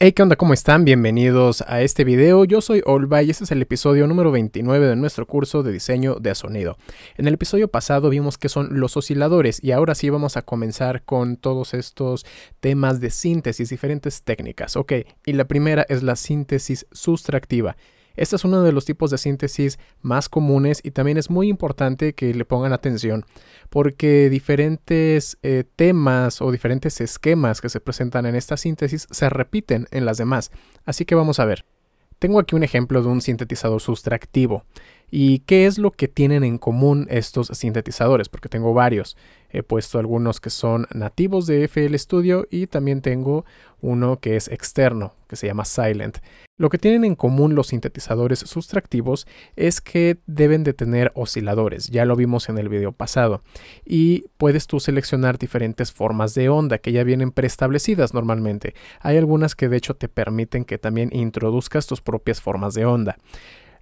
Hey, ¿qué onda? ¿Cómo están? Bienvenidos a este video. Yo soy Olva y este es el episodio número 29 de nuestro curso de diseño de sonido. En el episodio pasado vimos qué son los osciladores y ahora sí vamos a comenzar con todos estos temas de síntesis, diferentes técnicas. Ok, y la primera es la síntesis sustractiva. Este es uno de los tipos de síntesis más comunes y también es muy importante que le pongan atención porque diferentes eh, temas o diferentes esquemas que se presentan en esta síntesis se repiten en las demás. Así que vamos a ver. Tengo aquí un ejemplo de un sintetizador sustractivo. ¿Y qué es lo que tienen en común estos sintetizadores? Porque tengo varios. He puesto algunos que son nativos de FL Studio y también tengo uno que es externo, que se llama Silent. Lo que tienen en común los sintetizadores sustractivos es que deben de tener osciladores, ya lo vimos en el video pasado, y puedes tú seleccionar diferentes formas de onda que ya vienen preestablecidas normalmente. Hay algunas que de hecho te permiten que también introduzcas tus propias formas de onda.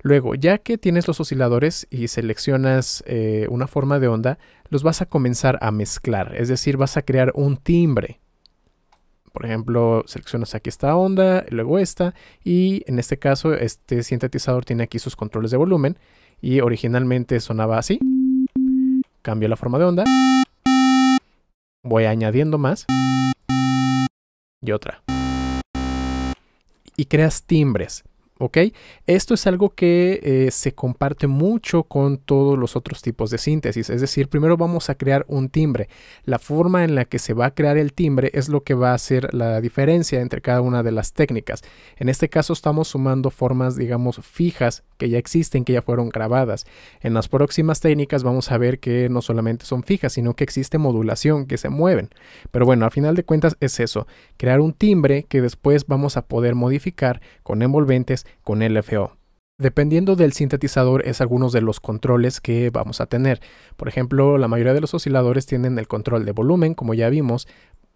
Luego, ya que tienes los osciladores y seleccionas eh, una forma de onda, los vas a comenzar a mezclar, es decir, vas a crear un timbre. Por ejemplo, seleccionas aquí esta onda, luego esta, y en este caso este sintetizador tiene aquí sus controles de volumen, y originalmente sonaba así. Cambio la forma de onda. Voy añadiendo más. Y otra. Y creas timbres. ¿ok? Esto es algo que eh, se comparte mucho con todos los otros tipos de síntesis, es decir, primero vamos a crear un timbre. La forma en la que se va a crear el timbre es lo que va a hacer la diferencia entre cada una de las técnicas. En este caso estamos sumando formas, digamos, fijas que ya existen, que ya fueron grabadas. En las próximas técnicas vamos a ver que no solamente son fijas, sino que existe modulación, que se mueven. Pero bueno, al final de cuentas es eso, crear un timbre que después vamos a poder modificar con envolventes con LFO. Dependiendo del sintetizador es algunos de los controles que vamos a tener. Por ejemplo, la mayoría de los osciladores tienen el control de volumen, como ya vimos,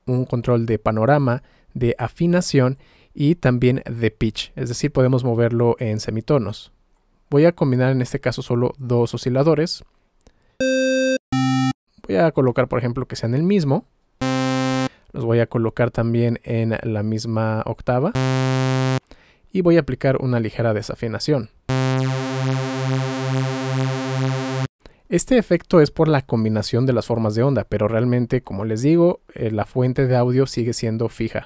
un control de panorama, de afinación y también de pitch, es decir, podemos moverlo en semitonos. Voy a combinar en este caso solo dos osciladores. Voy a colocar, por ejemplo, que sean el mismo. Los voy a colocar también en la misma octava y voy a aplicar una ligera desafinación. Este efecto es por la combinación de las formas de onda, pero realmente, como les digo, eh, la fuente de audio sigue siendo fija.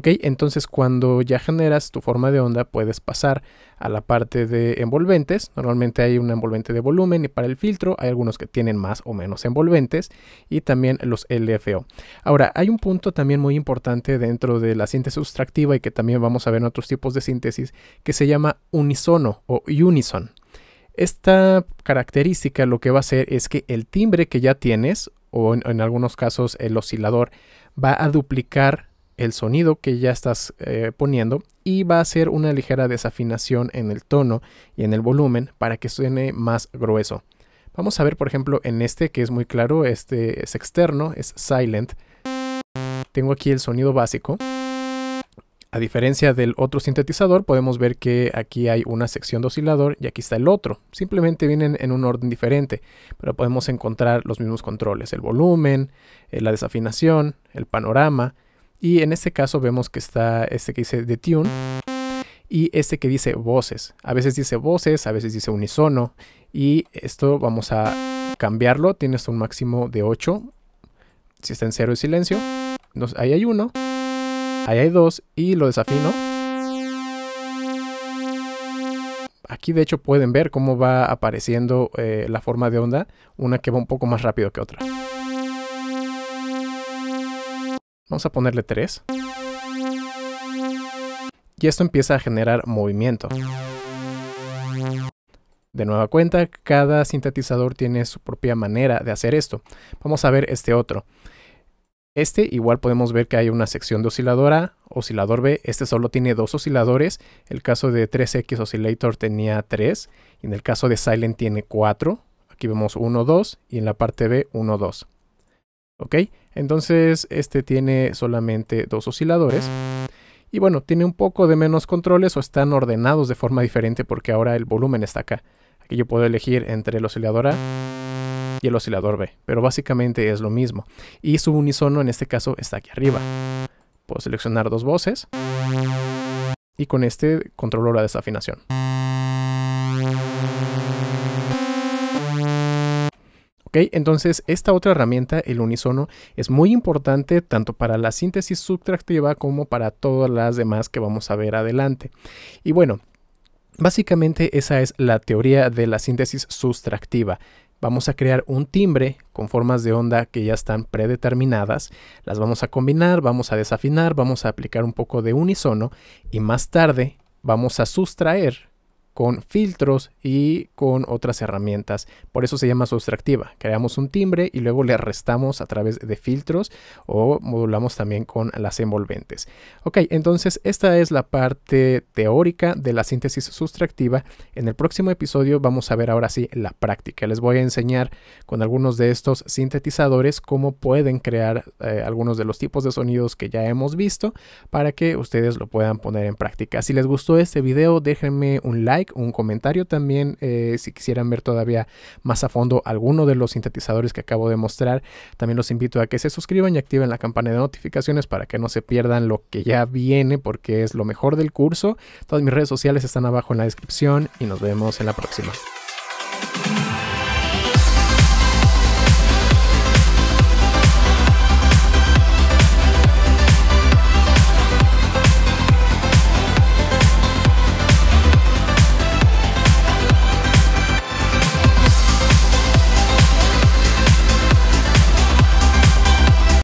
Ok, entonces cuando ya generas tu forma de onda puedes pasar a la parte de envolventes. Normalmente hay un envolvente de volumen y para el filtro hay algunos que tienen más o menos envolventes y también los LFO. Ahora, hay un punto también muy importante dentro de la síntesis sustractiva y que también vamos a ver en otros tipos de síntesis que se llama unisono o unison. Esta característica lo que va a hacer es que el timbre que ya tienes o en algunos casos el oscilador va a duplicar el sonido que ya estás eh, poniendo y va a hacer una ligera desafinación en el tono y en el volumen para que suene más grueso. Vamos a ver por ejemplo en este que es muy claro, este es externo, es silent. Tengo aquí el sonido básico. A diferencia del otro sintetizador, podemos ver que aquí hay una sección de oscilador y aquí está el otro. Simplemente vienen en un orden diferente, pero podemos encontrar los mismos controles. El volumen, eh, la desafinación, el panorama, y en este caso vemos que está este que dice The Tune y este que dice voces. A veces dice voces, a veces dice unisono. Y esto vamos a cambiarlo. tienes un máximo de 8. Si está en 0 y silencio. ahí hay uno. Ahí hay dos. Y lo desafino. Aquí de hecho pueden ver cómo va apareciendo eh, la forma de onda. Una que va un poco más rápido que otra. Vamos a ponerle 3. Y esto empieza a generar movimiento. De nueva cuenta, cada sintetizador tiene su propia manera de hacer esto. Vamos a ver este otro. Este igual podemos ver que hay una sección de osciladora, oscilador B, este solo tiene dos osciladores, el caso de 3X Oscillator tenía 3 en el caso de Silent tiene 4, aquí vemos 1, 2 y en la parte B 1, 2. ¿Ok? Entonces este tiene solamente dos osciladores. Y bueno, tiene un poco de menos controles o están ordenados de forma diferente porque ahora el volumen está acá. Aquí yo puedo elegir entre el oscilador A y el oscilador B, pero básicamente es lo mismo. Y su unisono en este caso está aquí arriba. Puedo seleccionar dos voces y con este controlo la desafinación. Ok, Entonces, esta otra herramienta, el unisono, es muy importante tanto para la síntesis subtractiva como para todas las demás que vamos a ver adelante. Y bueno, básicamente esa es la teoría de la síntesis sustractiva vamos a crear un timbre con formas de onda que ya están predeterminadas, las vamos a combinar, vamos a desafinar, vamos a aplicar un poco de unisono y más tarde vamos a sustraer con filtros y con otras herramientas. Por eso se llama sustractiva. Creamos un timbre y luego le restamos a través de filtros o modulamos también con las envolventes. Ok, entonces esta es la parte teórica de la síntesis sustractiva. En el próximo episodio vamos a ver ahora sí la práctica. Les voy a enseñar con algunos de estos sintetizadores cómo pueden crear eh, algunos de los tipos de sonidos que ya hemos visto para que ustedes lo puedan poner en práctica. Si les gustó este video, déjenme un like un comentario también eh, si quisieran ver todavía más a fondo alguno de los sintetizadores que acabo de mostrar. También los invito a que se suscriban y activen la campana de notificaciones para que no se pierdan lo que ya viene porque es lo mejor del curso. Todas mis redes sociales están abajo en la descripción y nos vemos en la próxima.